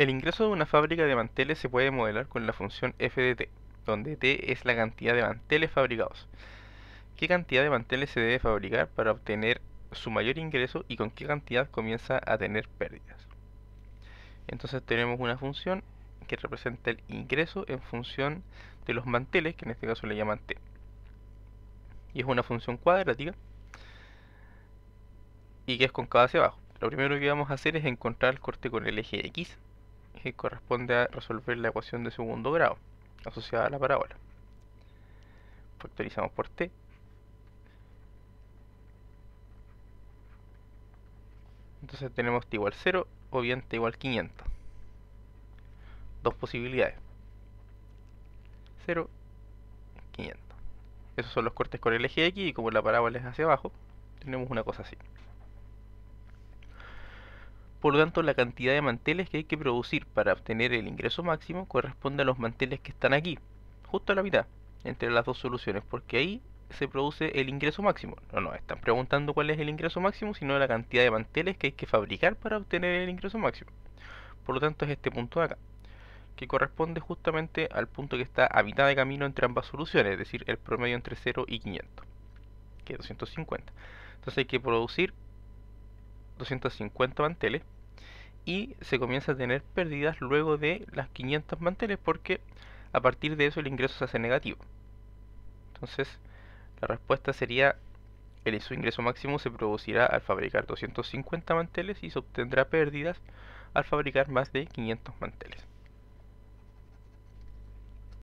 El ingreso de una fábrica de manteles se puede modelar con la función f de t, donde t es la cantidad de manteles fabricados. ¿Qué cantidad de manteles se debe fabricar para obtener su mayor ingreso y con qué cantidad comienza a tener pérdidas? Entonces tenemos una función que representa el ingreso en función de los manteles, que en este caso le llaman t. Y es una función cuadrática y que es cada hacia abajo. Lo primero que vamos a hacer es encontrar el corte con el eje x que corresponde a resolver la ecuación de segundo grado asociada a la parábola. Factorizamos por t. Entonces tenemos t igual 0 o bien t igual 500. Dos posibilidades. 0, 500. Esos son los cortes con el eje X y como la parábola es hacia abajo, tenemos una cosa así. Por lo tanto, la cantidad de manteles que hay que producir para obtener el ingreso máximo corresponde a los manteles que están aquí, justo a la mitad, entre las dos soluciones, porque ahí se produce el ingreso máximo. No nos están preguntando cuál es el ingreso máximo, sino la cantidad de manteles que hay que fabricar para obtener el ingreso máximo. Por lo tanto, es este punto de acá, que corresponde justamente al punto que está a mitad de camino entre ambas soluciones, es decir, el promedio entre 0 y 500, que es 250. Entonces hay que producir 250 manteles y se comienza a tener pérdidas luego de las 500 manteles porque a partir de eso el ingreso se hace negativo. Entonces la respuesta sería el, su ingreso máximo se producirá al fabricar 250 manteles y se obtendrá pérdidas al fabricar más de 500 manteles.